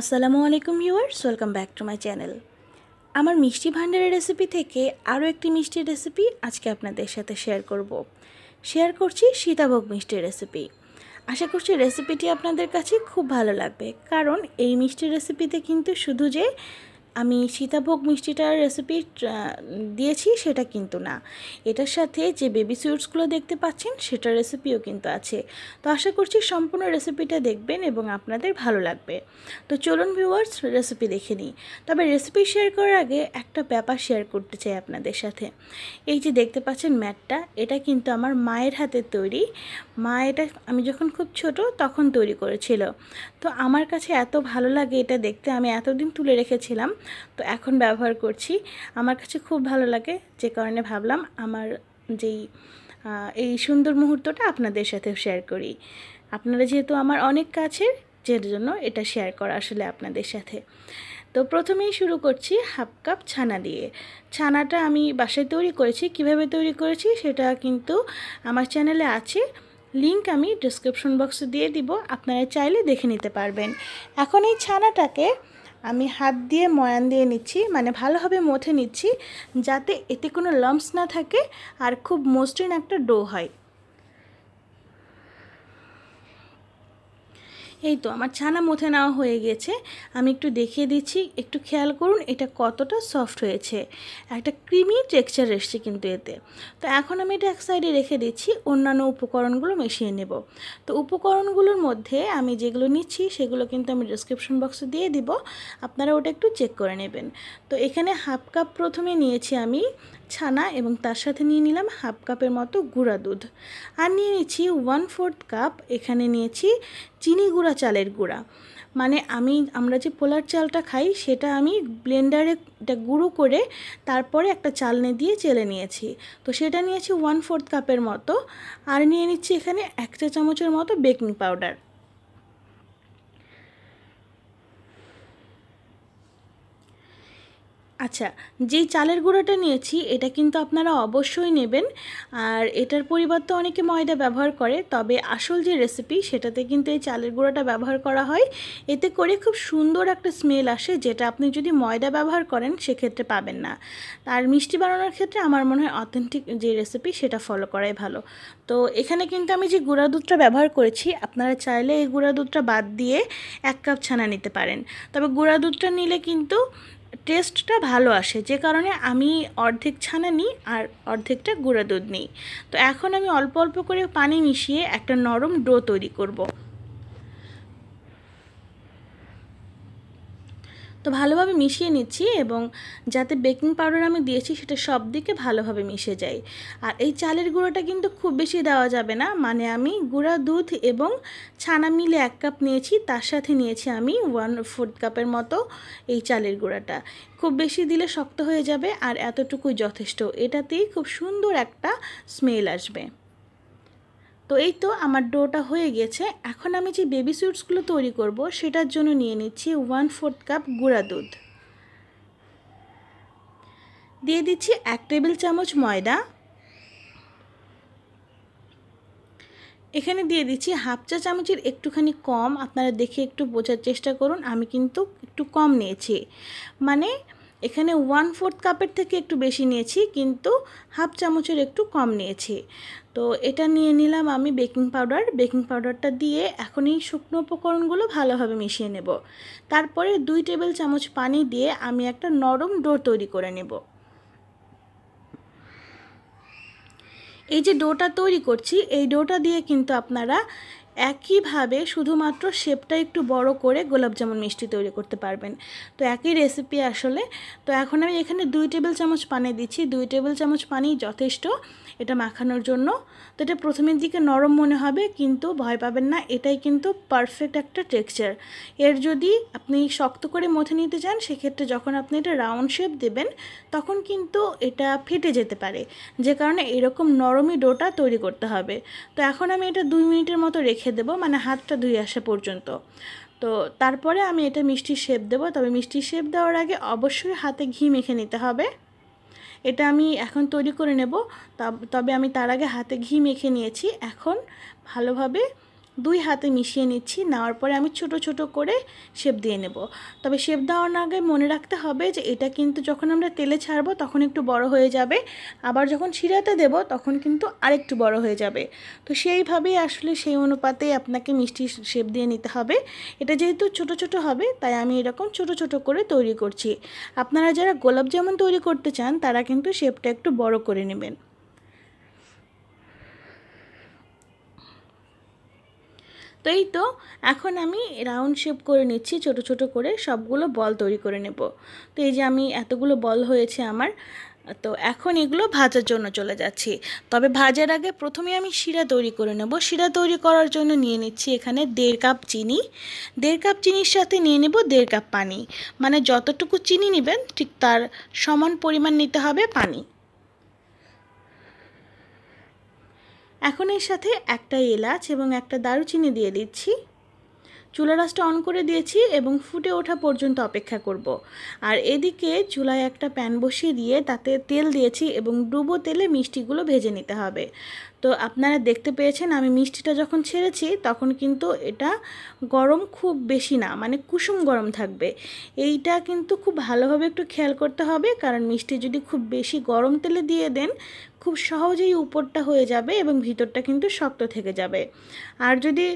আসসালামু আলাইকুম viewers welcome back to my channel আমার মিষ্টি ভান্ডারের রেসিপি থেকে আরও একটি মিষ্টির রেসিপি আজকে আপনাদের সাথে শেয়ার করব। শেয়ার করছি সীতাভোগ মিষ্টির রেসিপি আশা করছি রেসিপিটি আপনাদের কাছে খুব ভালো লাগবে কারণ এই মিষ্টির রেসিপিতে কিন্তু শুধু যে আমি সীতাভোগ মিষ্টিটার রেসিপি দিয়েছি সেটা কিন্তু না এটার সাথে যে বেবি সুইটসগুলো দেখতে পাচ্ছেন সেটার রেসিপিও কিন্তু আছে তো আশা করছি সম্পূর্ণ রেসিপিটা দেখবেন এবং আপনাদের ভালো লাগবে তো চলুন ভিউয়ার্স রেসিপি দেখে নিই তবে রেসিপি শেয়ার করার আগে একটা ব্যাপার শেয়ার করতে চাই আপনাদের সাথে এই যে দেখতে পাচ্ছেন ম্যাটটা এটা কিন্তু আমার মায়ের হাতে তৈরি মা এটা আমি যখন খুব ছোট তখন তৈরি করেছিল তো আমার কাছে এত ভালো লাগে এটা দেখতে আমি এতদিন তুলে রেখেছিলাম তো এখন ব্যবহার করছি আমার কাছে খুব ভালো লাগে যে কারণে ভাবলাম আমার যেই এই সুন্দর মুহূর্তটা আপনাদের সাথে শেয়ার করি আপনারা যেহেতু আমার অনেক কাছের যে জন্য এটা শেয়ার করা আসলে আপনাদের সাথে তো প্রথমেই শুরু করছি হাফ কাপ ছানা দিয়ে ছানাটা আমি বাসায় তৈরি করেছি কিভাবে তৈরি করেছি সেটা কিন্তু আমার চ্যানেলে আছে লিংক আমি ডিসক্রিপশন বক্সে দিয়ে দিব আপনারা চাইলে দেখে নিতে পারবেন এখন এই ছানাটাকে আমি হাত দিয়ে ময়ান দিয়ে নিচ্ছি মানে ভালোভাবে মথে নিচ্ছি যাতে এতে কোনো লাম্পস না থাকে আর খুব মসৃণ একটা ডো হয় এই তো আমার ছানা মুথে নেওয়া হয়ে গেছে আমি একটু দেখিয়ে দিচ্ছি একটু খেয়াল করুন এটা কতটা সফট হয়েছে একটা ক্রিমি টেক্সচার এসছে কিন্তু এতে তো এখন আমি এটা এক সাইডে রেখে দিচ্ছি অন্যান্য উপকরণগুলো মিশিয়ে নেব তো উপকরণগুলোর মধ্যে আমি যেগুলো নিচ্ছি সেগুলো কিন্তু আমি ডিসক্রিপশন বক্সে দিয়ে দিব আপনারা ওটা একটু চেক করে নেবেন তো এখানে হাফ কাপ প্রথমে নিয়েছি আমি ছানা এবং তার সাথে নিয়ে নিলাম হাফ কাপের মতো গুঁড়া দুধ আর নিয়ে নিয়েছি ওয়ান ফোর্থ কাপ এখানে নিয়েছি চিনি গুঁড়া চালের গুঁড়া মানে আমি আমরা যে পোলার চালটা খাই সেটা আমি ব্লেন্ডারে এটা গুঁড়ো করে তারপরে একটা চালনে দিয়ে চেলে নিয়েছি তো সেটা নিয়েছি ওয়ান ফোর্থ কাপের মতো আর নিয়ে নিচ্ছি এখানে একটা চামচের মতো বেকিং পাউডার আচ্ছা যেই চালের গুঁড়োটা নিয়েছি এটা কিন্তু আপনারা অবশ্যই নেবেন আর এটার পরিবর্তে অনেকে ময়দা ব্যবহার করে তবে আসল যে রেসিপি সেটাতে কিন্তু এই চালের গুঁড়োটা ব্যবহার করা হয় এতে করে খুব সুন্দর একটা স্মেল আসে যেটা আপনি যদি ময়দা ব্যবহার করেন সেক্ষেত্রে পাবেন না আর মিষ্টি বানানোর ক্ষেত্রে আমার মনে হয় অথেন্টিক যে রেসিপি সেটা ফলো করাই ভালো তো এখানে কিন্তু আমি যে গুঁড়া দুধটা ব্যবহার করেছি আপনারা চাইলে এই গুঁড়া দুধটা বাদ দিয়ে এক কাপ ছানা নিতে পারেন তবে গুঁড়া দুধটা নিলে কিন্তু টেস্টটা ভালো আসে যে কারণে আমি অর্ধেক ছানা নিই আর অর্ধেকটা গুঁড়া দুধ নিই তো এখন আমি অল্প অল্প করে পানি মিশিয়ে একটা নরম ডো তৈরি করব। তো ভালোভাবে মিশিয়ে নিচ্ছি এবং যাতে বেকিং পাউডার আমি দিয়েছি সেটা সব দিকে ভালোভাবে মিশে যায় আর এই চালের গুঁড়োটা কিন্তু খুব বেশি দেওয়া যাবে না মানে আমি গুঁড়া দুধ এবং ছানা মিলে এক কাপ নিয়েছি তার সাথে নিয়েছি আমি ওয়ান ফোর্থ কাপের মতো এই চালের গুঁড়াটা খুব বেশি দিলে শক্ত হয়ে যাবে আর এতটুকুই যথেষ্ট এটাতেই খুব সুন্দর একটা স্মেল আসবে তো এই তো আমার ডোটা হয়ে গেছে এখন আমি যে বেবি সুইটসগুলো তৈরি করব সেটার জন্য নিয়ে নিচ্ছি ওয়ান ফোর্থ কাপ গুঁড়া দুধ দিয়ে দিচ্ছি এক টেবিল চামচ ময়দা এখানে দিয়ে দিচ্ছি হাফ চা চামচের একটুখানি কম আপনারা দেখে একটু বোঝার চেষ্টা করুন আমি কিন্তু একটু কম নিয়েছি মানে এখানে ওয়ান ফোর্থ কাপের থেকে একটু বেশি নিয়েছি কিন্তু হাফ চামচের একটু কম নিয়েছি তো এটা নিয়ে নিলাম আমি বেকিং পাউডার বেকিং পাউডারটা দিয়ে এখন এই শুকনো উপকরণগুলো ভালোভাবে মিশিয়ে নেব তারপরে দুই টেবিল চামচ পানি দিয়ে আমি একটা নরম ডো তৈরি করে নেব এই যে ডোটা তৈরি করছি এই ডোটা দিয়ে কিন্তু আপনারা একইভাবে শুধুমাত্র শেপটা একটু বড় করে গোলাপ জামুন মিষ্টি তৈরি করতে পারবেন তো একই রেসিপি আসলে তো এখন আমি এখানে দুই টেবিল চামচ পানি দিচ্ছি দুই টেবিল চামচ পানি যথেষ্ট এটা মাখানোর জন্য তো এটা প্রথমের দিকে নরম মনে হবে কিন্তু ভয় পাবেন না এটাই কিন্তু পারফেক্ট একটা টেক্সচার এর যদি আপনি শক্ত করে মথে নিতে চান সেক্ষেত্রে যখন আপনি এটা রাউন্ড শেপ দেবেন তখন কিন্তু এটা ফেটে যেতে পারে যে কারণে এরকম নরমই ডোটা তৈরি করতে হবে তো এখন আমি এটা দুই মিনিটের মতো রেখে রেখে দেব মানে হাতটা ধুয়ে আসা পর্যন্ত তো তারপরে আমি এটা মিষ্টি শেপ দেব তবে মিষ্টি শেপ দেওয়ার আগে অবশ্যই হাতে ঘি মেখে নিতে হবে এটা আমি এখন তৈরি করে নেব তবে আমি তার আগে হাতে ঘি মেখে নিয়েছি এখন ভালোভাবে দুই হাতে মিশিয়ে নিচ্ছি নেওয়ার পরে আমি ছোট ছোট করে শেপ দিয়ে নেব তবে শেপ দেওয়ার আগে মনে রাখতে হবে যে এটা কিন্তু যখন আমরা তেলে ছাড়বো তখন একটু বড় হয়ে যাবে আবার যখন শিরাতে দেব তখন কিন্তু আরেকটু বড় হয়ে যাবে তো সেইভাবেই আসলে সেই অনুপাতে আপনাকে মিষ্টি শেপ দিয়ে নিতে হবে এটা যেহেতু ছোট ছোট হবে তাই আমি এরকম ছোট ছোট করে তৈরি করছি আপনারা যারা গোলাপ যেমন তৈরি করতে চান তারা কিন্তু শেপটা একটু বড় করে নেবেন তো এই তো এখন আমি রাউন্ড শেপ করে নিচ্ছি ছোট ছোট করে সবগুলো বল তৈরি করে নেব তো এই যে আমি এতগুলো বল হয়েছে আমার তো এখন এগুলো ভাজার জন্য চলে যাচ্ছি তবে ভাজার আগে প্রথমে আমি শিরা তৈরি করে নেব শিরা তৈরি করার জন্য নিয়ে নিচ্ছি এখানে দেড় কাপ চিনি দেড় কাপ চিনির সাথে নিয়ে নেব দেড় কাপ পানি মানে যতটুকু চিনি নেবেন ঠিক তার সমান পরিমাণ নিতে হবে পানি এখন এর সাথে একটা এলাচ এবং একটা দারুচিনি দিয়ে দিচ্ছি চুলা রাসটা অন করে দিয়েছি এবং ফুটে ওঠা পর্যন্ত অপেক্ষা করব। আর এদিকে চুলায় একটা প্যান বসিয়ে দিয়ে তাতে তেল দিয়েছি এবং ডুবো তেলে মিষ্টিগুলো ভেজে নিতে হবে তো আপনারা দেখতে পেয়েছেন আমি মিষ্টিটা যখন ছেড়েছি তখন কিন্তু এটা গরম খুব বেশি না মানে কুসুম গরম থাকবে এইটা কিন্তু খুব ভালোভাবে একটু খেয়াল করতে হবে কারণ মিষ্টি যদি খুব বেশি গরম তেলে দিয়ে দেন খুব সহজেই উপরটা হয়ে যাবে এবং ভিতরটা কিন্তু শক্ত থেকে যাবে আর যদি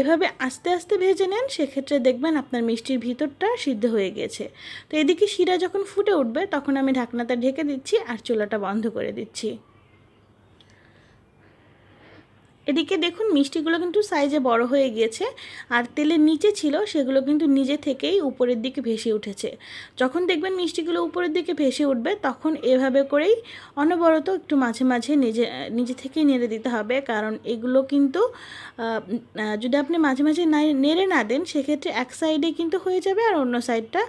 এভাবে আস্তে আস্তে ভেজে নেন সেক্ষেত্রে দেখবেন আপনার মিষ্টির ভিতরটা সিদ্ধ হয়ে গেছে তো এদিকে শিরা যখন ফুটে উঠবে তখন আমি ঢাকনাটা ঢেকে দিচ্ছি আর চুলাটা বন্ধ করে দিচ্ছি এদিকে দেখুন মিষ্টিগুলো কিন্তু সাইজে বড় হয়ে গিয়েছে আর তেলের নিচে ছিল সেগুলো কিন্তু নিজে থেকেই উপরের দিকে ভেসে উঠেছে যখন দেখবেন মিষ্টিগুলো উপরের দিকে ভেসে উঠবে তখন এভাবে করেই অনবরত একটু মাঝে মাঝে নিজে নিজে থেকেই নেড়ে দিতে হবে কারণ এগুলো কিন্তু যদি আপনি মাঝে মাঝে না নেড়ে না দেন সেক্ষেত্রে এক সাইডে কিন্তু হয়ে যাবে আর অন্য সাইডটা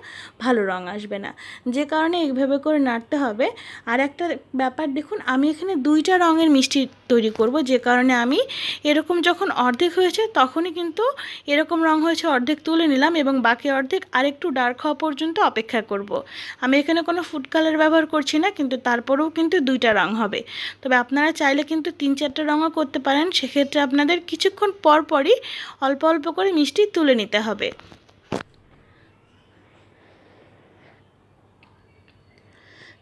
ভালো রং আসবে না যে কারণে এইভাবে করে নাড়তে হবে আর একটা ব্যাপার দেখুন আমি এখানে দুইটা রঙের মিষ্টি তৈরি করব যে কারণে আমি এরকম যখন অর্ধেক হয়েছে তখনই কিন্তু এরকম রং হয়েছে অর্ধেক তুলে নিলাম এবং বাকি অর্ধেক আরেকটু ডার্ক হওয়া পর্যন্ত অপেক্ষা করব। আমি এখানে কোনো ফুড কালার ব্যবহার করছি না কিন্তু তারপরেও কিন্তু দুইটা রং হবে তবে আপনারা চাইলে কিন্তু তিন চারটে রঙও করতে পারেন সেক্ষেত্রে আপনাদের কিছুক্ষণ পরপরই অল্প অল্প করে মিষ্টি তুলে নিতে হবে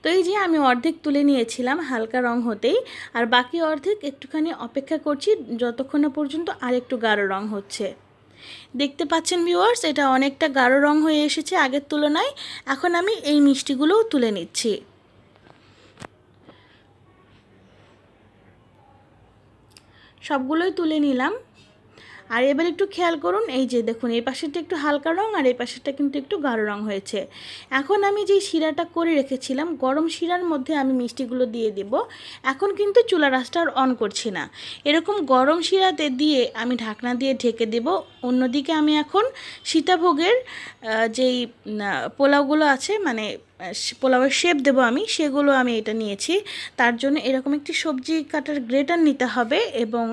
তো এই যে আমি অর্ধেক তুলে নিয়েছিলাম হালকা রং হতেই আর বাকি অর্ধেক একটুখানি অপেক্ষা করছি যতক্ষণ না পর্যন্ত আর একটু গাঢ় রং হচ্ছে দেখতে পাচ্ছেন ভিউয়ার্স এটা অনেকটা গাঢ় রং হয়ে এসেছে আগের তুলনায় এখন আমি এই মিষ্টিগুলোও তুলে নিচ্ছি সবগুলোই তুলে নিলাম আর এবার একটু খেয়াল করুন এই যে দেখুন এই পাশেরটা একটু হালকা রং আর এই পাশেরটা কিন্তু একটু গাঢ় রং হয়েছে এখন আমি যে শিরাটা করে রেখেছিলাম গরম শিরার মধ্যে আমি মিষ্টিগুলো দিয়ে দেব এখন কিন্তু চুলা রাসটা আর অন করছি না এরকম গরম শিরাতে দিয়ে আমি ঢাকনা দিয়ে ঢেকে দেব অন্যদিকে আমি এখন সীতাভোগের যেই পোলাওগুলো আছে মানে পোলাওয়ের শেপ দেবো আমি সেগুলো আমি এটা নিয়েছি তার জন্য এরকম একটি সবজি কাটার গ্রেটার নিতে হবে এবং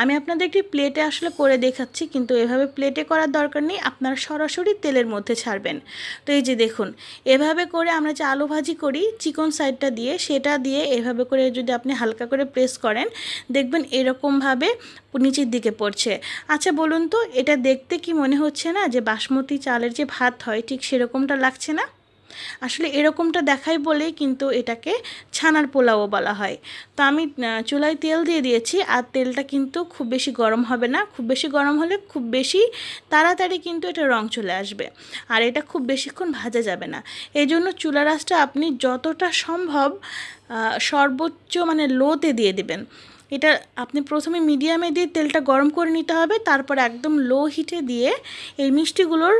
আমি আপনাদের একটি প্লেটে আসলে করে দেখাচ্ছি কিন্তু এভাবে প্লেটে করার দরকার নেই আপনারা সরাসরি তেলের মধ্যে ছাড়বেন তো এই যে দেখুন এভাবে করে আমরা যে আলু ভাজি করি চিকন সাইডটা দিয়ে সেটা দিয়ে এভাবে করে যদি আপনি হালকা করে প্রেস করেন দেখবেন এরকমভাবে নিচের দিকে পড়ছে আচ্ছা বলুন তো এটা দেখতে কি মনে হচ্ছে না যে বাসমতি চালের যে ভাত হয় ঠিক সেরকমটা লাগছে না আসলে এরকমটা দেখাই বলেই কিন্তু এটাকে ছানার পোলাও বলা হয় তো আমি চুলায় তেল দিয়ে দিয়েছি আর তেলটা কিন্তু খুব বেশি গরম হবে না খুব বেশি গরম হলে খুব বেশি তাড়াতাড়ি কিন্তু এটা রং চলে আসবে আর এটা খুব বেশিক্ষণ ভাজা যাবে না এই জন্য চুলা আঁচটা আপনি যতটা সম্ভব সর্বোচ্চ মানে লোতে দিয়ে দেবেন এটা আপনি প্রথমে মিডিয়ামে দিয়ে তেলটা গরম করে নিতে হবে তারপর একদম লো হিটে দিয়ে এই মিষ্টিগুলোর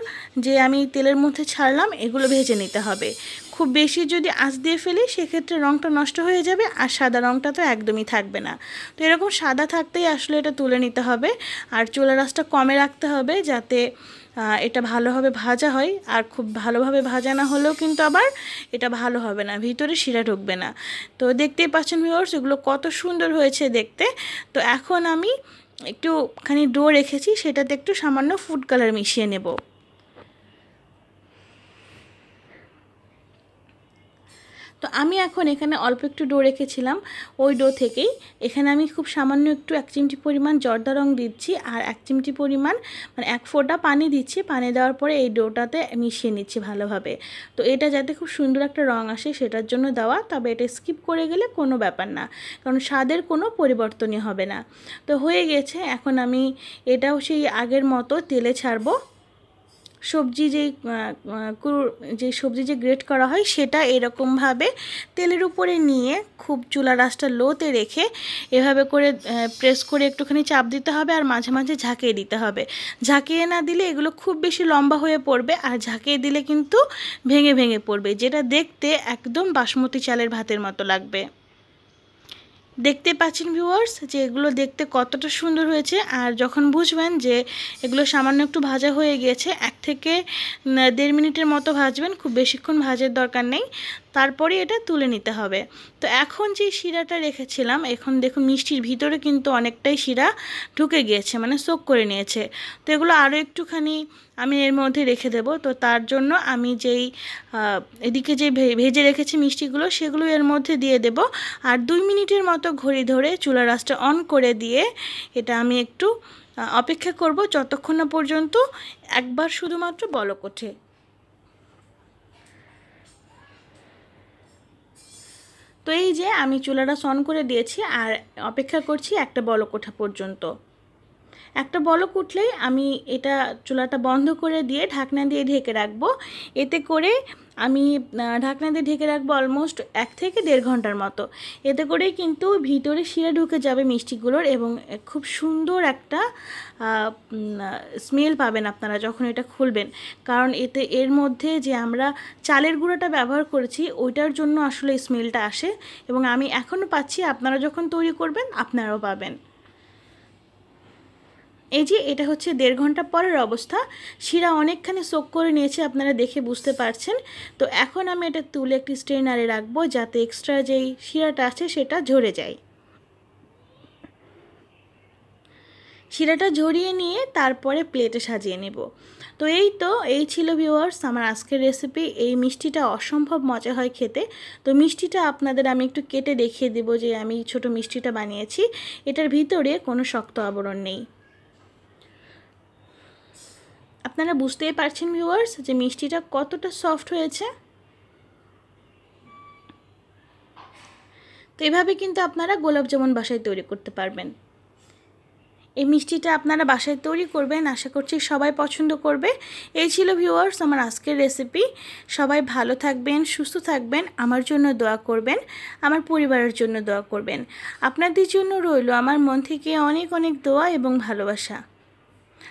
যে আমি তেলের মধ্যে ছাড়লাম এগুলো ভেজে নিতে হবে খুব বেশি যদি আঁচ দিয়ে ফেলি সেক্ষেত্রে রঙটা নষ্ট হয়ে যাবে আর সাদা রঙটা তো একদমই থাকবে না তো এরকম সাদা থাকতেই আসলে এটা তুলে নিতে হবে আর চুলার আঁচটা কমে রাখতে হবে যাতে এটা ভালোভাবে ভাজা হয় আর খুব ভালোভাবে ভাজা না হলেও কিন্তু আবার এটা ভালো হবে না ভিতরে শিরা ঢুকবে না তো দেখতেই পাচ্ছেন ভিওর্স এগুলো কত সুন্দর হয়েছে দেখতে তো এখন আমি একটুখানি ডো রেখেছি সেটাতে একটু সামান্য ফুড কালার মিশিয়ে নেব তো আমি এখন এখানে অল্প একটু ডো রেখেছিলাম ওই ডো থেকেই এখানে আমি খুব সামান্য একটু এক চিমটি পরিমাণ জর্দা রং দিচ্ছি আর এক চিমটি পরিমাণ মানে এক ফোঁটা পানি দিচ্ছি পানি দেওয়ার পরে এই ডোটাতে মিশিয়ে নিচ্ছি ভালোভাবে তো এটা যাতে খুব সুন্দর একটা রং আসে সেটার জন্য দেওয়া তবে এটা স্কিপ করে গেলে কোনো ব্যাপার না কারণ স্বাদের কোনো পরিবর্তনই হবে না তো হয়ে গেছে এখন আমি এটাও সেই আগের মতো তেলে ছাড়বো সবজি যেই যে সবজি যে গ্রেট করা হয় সেটা এরকমভাবে তেলের উপরে নিয়ে খুব চুলা রাসটা লোতে রেখে এভাবে করে প্রেস করে একটুখানি চাপ দিতে হবে আর মাঝে মাঝে ঝাঁকিয়ে দিতে হবে ঝাঁকিয়ে না দিলে এগুলো খুব বেশি লম্বা হয়ে পড়বে আর ঝাঁকিয়ে দিলে কিন্তু ভেঙে ভেঙে পড়বে যেটা দেখতে একদম বাসমতি চালের ভাতের মতো লাগবে দেখতে পাচ্ছেন ভিউয়ার্স যে এগুলো দেখতে কতটা সুন্দর হয়েছে আর যখন বুঝবেন যে এগুলো সামান্য একটু ভাজা হয়ে গিয়েছে এক থেকে দেড় মিনিটের মতো ভাজবেন খুব বেশিক্ষণ ভাজার দরকার নেই তারপরে এটা তুলে নিতে হবে তো এখন যে শিরাটা রেখেছিলাম এখন দেখো মিষ্টির ভিতরে কিন্তু অনেকটাই শিরা ঢুকে গিয়েছে মানে শোক করে নিয়েছে তো এগুলো আরও একটুখানি আমি এর মধ্যে রেখে দেব তো তার জন্য আমি যেই এদিকে যে ভেজে রেখেছি মিষ্টিগুলো সেগুলো এর মধ্যে দিয়ে দেব আর দুই মিনিটের মতো ঘড়ি ধরে চুলা রাসটা অন করে দিয়ে এটা আমি একটু অপেক্ষা করব যতক্ষণ না পর্যন্ত একবার শুধুমাত্র বলক ওঠে তো এই যে আমি চুলাটা সন করে দিয়েছি আর অপেক্ষা করছি একটা বলক ওঠা পর্যন্ত একটা বলক উঠলেই আমি এটা চুলাটা বন্ধ করে দিয়ে ঢাকনা দিয়ে ঢেকে রাখবো এতে করে আমি ঢাকনা দিয়ে ঢেকে রাখবো অলমোস্ট এক থেকে দেড় ঘন্টার মতো এতে করেই কিন্তু ভিতরে শিরা ঢুকে যাবে মিষ্টিগুলোর এবং খুব সুন্দর একটা স্মেল পাবেন আপনারা যখন এটা খুলবেন কারণ এতে এর মধ্যে যে আমরা চালের গুঁড়োটা ব্যবহার করেছি ওইটার জন্য আসলে স্মেলটা আসে এবং আমি এখনও পাচ্ছি আপনারা যখন তৈরি করবেন আপনারাও পাবেন এই যে এটা হচ্ছে দেড় ঘন্টা পরের অবস্থা শিরা অনেকখানি সোক করে নিয়েছে আপনারা দেখে বুঝতে পারছেন তো এখন আমি এটা তুলে একটি স্ট্রেনারে রাখবো যাতে এক্সট্রা যেই শিরাটা আছে সেটা ঝরে যায় শিরাটা ঝরিয়ে নিয়ে তারপরে প্লেটে সাজিয়ে নেব তো এই তো এই ছিল ভিওয়ার্স আমার আজকের রেসিপি এই মিষ্টিটা অসম্ভব মজা হয় খেতে তো মিষ্টিটা আপনাদের আমি একটু কেটে দেখিয়ে দেব যে আমি ছোট মিষ্টিটা বানিয়েছি এটার ভিতরে কোনো শক্ত আবরণ নেই আপনারা বুঝতেই পারছেন ভিউয়ার্স যে মিষ্টিটা কতটা সফট হয়েছে তো এভাবে কিন্তু আপনারা গোলাপ বাসায় তৈরি করতে পারবেন এই মিষ্টিটা আপনারা বাসায় তৈরি করবেন আশা করছি সবাই পছন্দ করবে এই ছিল ভিউয়ার্স আমার আজকের রেসিপি সবাই ভালো থাকবেন সুস্থ থাকবেন আমার জন্য দোয়া করবেন আমার পরিবারের জন্য দোয়া করবেন আপনাদের জন্য রইল আমার মন থেকে অনেক অনেক দোয়া এবং ভালোবাসা